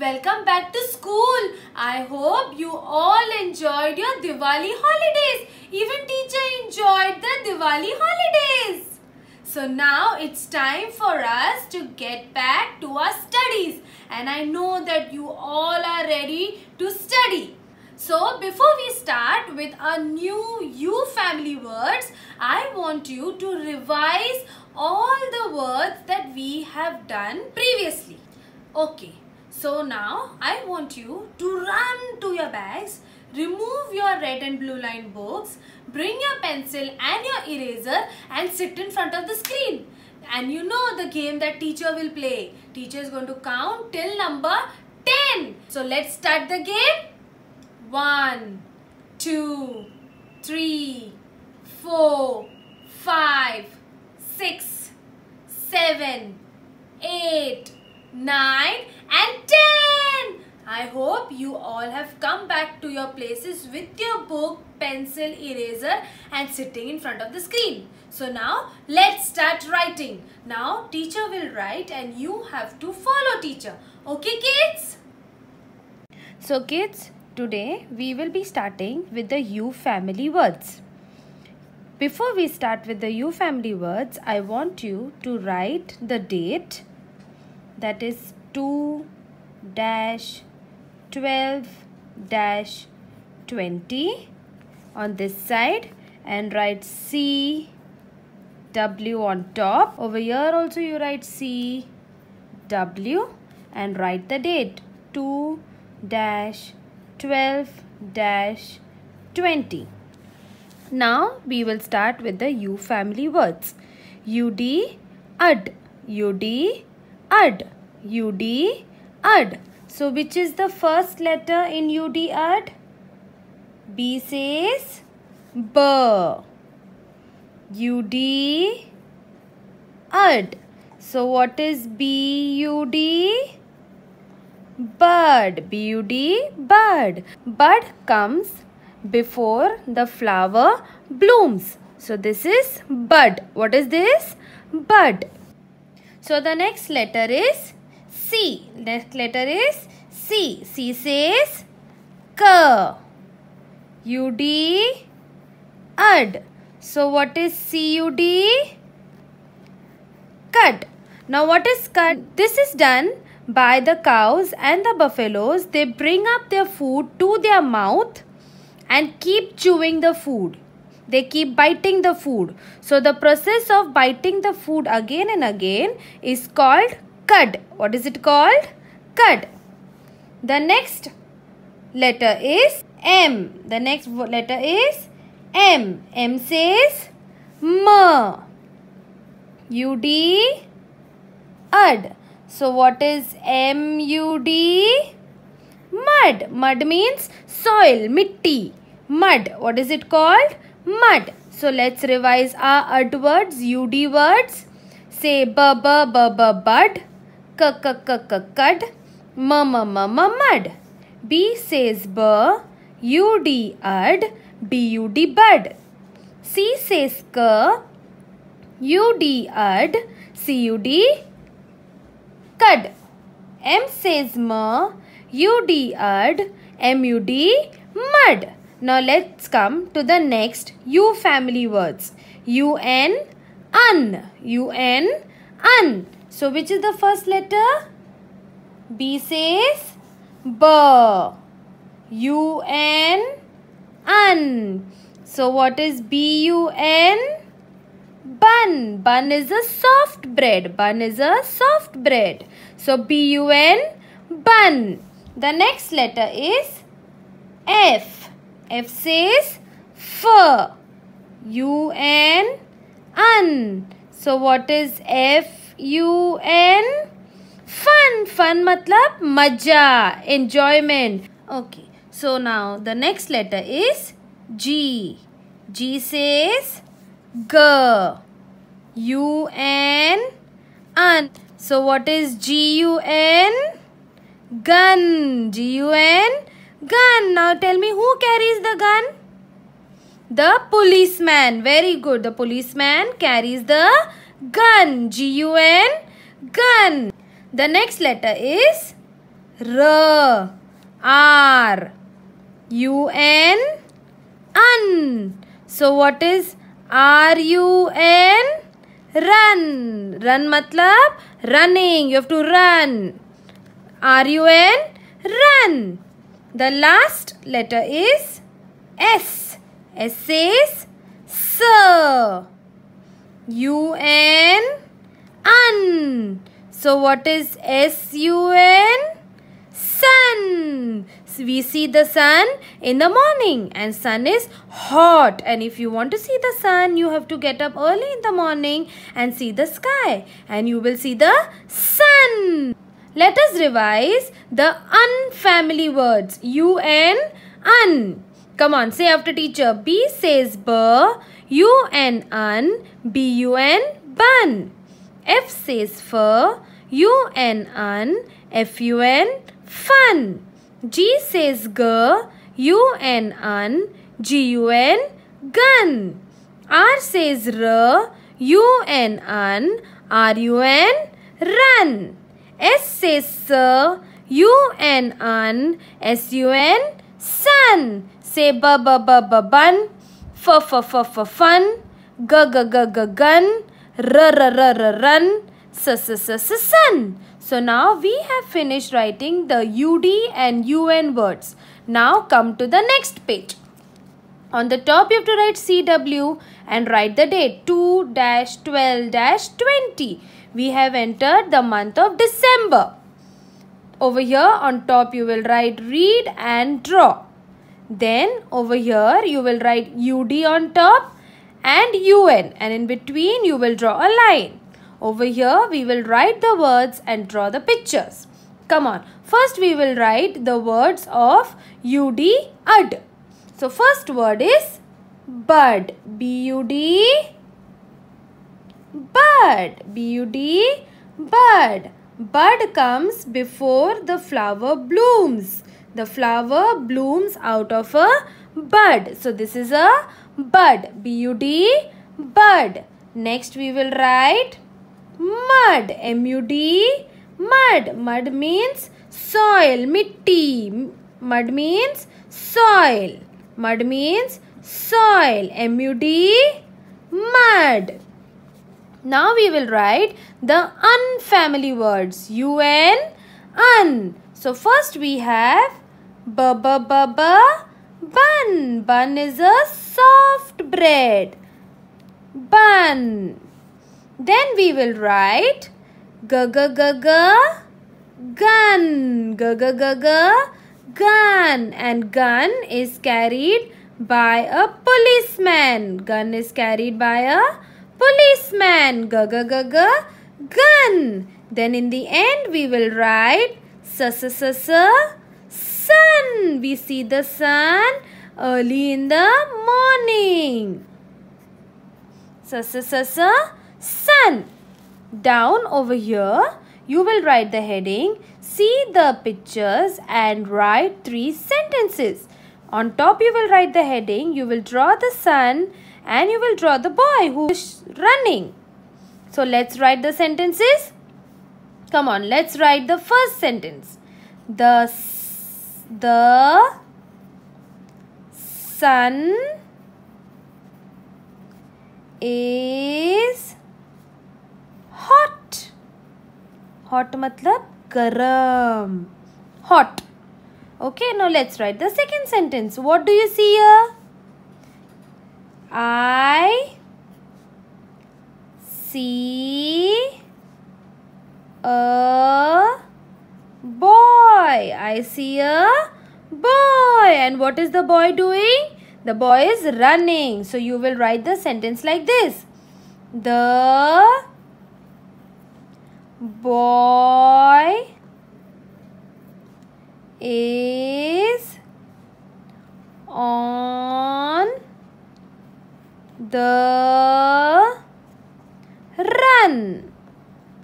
Welcome back to school. I hope you all enjoyed your Diwali holidays. Even teacher enjoyed the Diwali holidays. So now it's time for us to get back to our studies. And I know that you all are ready to study. So before we start with our new you family words, I want you to revise all the words that we have done previously. Okay. So now I want you to run to your bags, remove your red and blue line books, bring your pencil and your eraser and sit in front of the screen. And you know the game that teacher will play. Teacher is going to count till number 10. So let's start the game. 1, 2, 3, 4, 5, 6, 7, 8, 9 and 10. I hope you all have come back to your places with your book, pencil, eraser and sitting in front of the screen. So now let's start writing. Now teacher will write and you have to follow teacher. Okay kids? So kids, today we will be starting with the U family words. Before we start with the U family words, I want you to write the date that is 2 dash 12 dash 20 on this side and write C W on top. Over here also you write C W and write the date 2 dash 12 dash 20. Now we will start with the U family words. UD, UD, UD, ud ud so which is the first letter in ud b says b ud ud so what is b u d bird b u d bird bud comes before the flower blooms so this is bud what is this bud so the next letter is C. Next letter is C. C says K. U D ud. So what is C U D? Cut. Now what is cut? This is done by the cows and the buffaloes. They bring up their food to their mouth and keep chewing the food they keep biting the food. So the process of biting the food again and again is called cud. What is it called? Cud. The next letter is M. The next letter is M. M says M. U D ud. So what is M U D? Mud. Mud means soil, mitti. Mud. What is it called? mud. So let's revise our ud words, ud words. Say ba ba ba ba bud, ka ka ka ka kad ma ma ma ma mud. B says b, ud d ud, b u d bud. C says k, ud d ud, c u d cud. M says m, ud d ud, m u d mud. Now let's come to the next U family words. UN, un. UN, un. So which is the first letter? B says B. U N, un. So what is B-U-N? Bun. Bun is a soft bread. Bun is a soft bread. So B-U-N, bun. The next letter is F. F says fur. U N So what is F U N? Fun. Fun matlab maja. Enjoyment. Okay. So now the next letter is G. G says G. U N un. So what is G U N? Gun. G U N Gun. Now tell me who carries the gun? The policeman. Very good. The policeman carries the gun. G-U-N. Gun. The next letter is R. R. U-N. Un. So what is R-U-N? Run. Run matlab running. You have to run. R-U-N. Run. The last letter is S. S says sir. U N un. So what is S U N? Sun. So we see the sun in the morning and sun is hot and if you want to see the sun you have to get up early in the morning and see the sky and you will see the sun. Let us revise the unfamily words. UN, un. Come on, say after teacher. B says bur, U N un, B U N bun. F says fur, U N un, F U N fun. G says gur, U N un, G U N gun. R says r, U N un, R U N run. S says sir, U N un, S U N sun. Say ba ba ba ba bun, f f f f fun, g g g g gun, r r r r run, s s s s sun. So now we have finished writing the UD and UN words. Now come to the next page. On the top you have to write CW and write the date 2-12-20. We have entered the month of December. Over here on top you will write read and draw. Then over here you will write UD on top and UN and in between you will draw a line. Over here we will write the words and draw the pictures. Come on. First we will write the words of UD UD. So first word is bud. B-U-D Bud, beauty bud. bud comes before the flower blooms the flower blooms out of a bud so this is a bud b u d bud next we will write mud m u d mud mud means soil mitti mud means soil mud means soil m u d mud now we will write the unfamily words. UN, un. So first we have b b b b bun. Bun is a soft bread. Bun. Then we will write g g g g gun. G g g g gun. And gun is carried by a policeman. Gun is carried by a policeman, g g g g gun. Then in the end we will write s s s sun. We see the sun early in the morning. S s s sun. Down over here you will write the heading, see the pictures and write three sentences. On top you will write the heading, you will draw the sun and you will draw the boy who is running. So let's write the sentences. Come on, let's write the first sentence. The, the sun is hot. Hot matlab garam. Hot. Okay, now let's write the second sentence. What do you see here? I see a boy. I see a boy. And what is the boy doing? The boy is running. So you will write the sentence like this. The boy is on the run.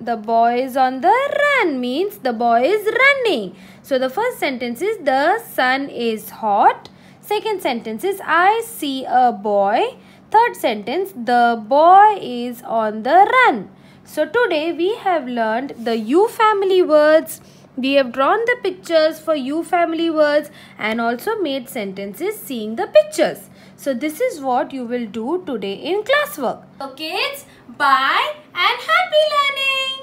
The boy is on the run means the boy is running. So the first sentence is the sun is hot. Second sentence is I see a boy. Third sentence the boy is on the run. So today we have learned the you family words we have drawn the pictures for you family words and also made sentences seeing the pictures. So this is what you will do today in classwork. So kids, bye and happy learning!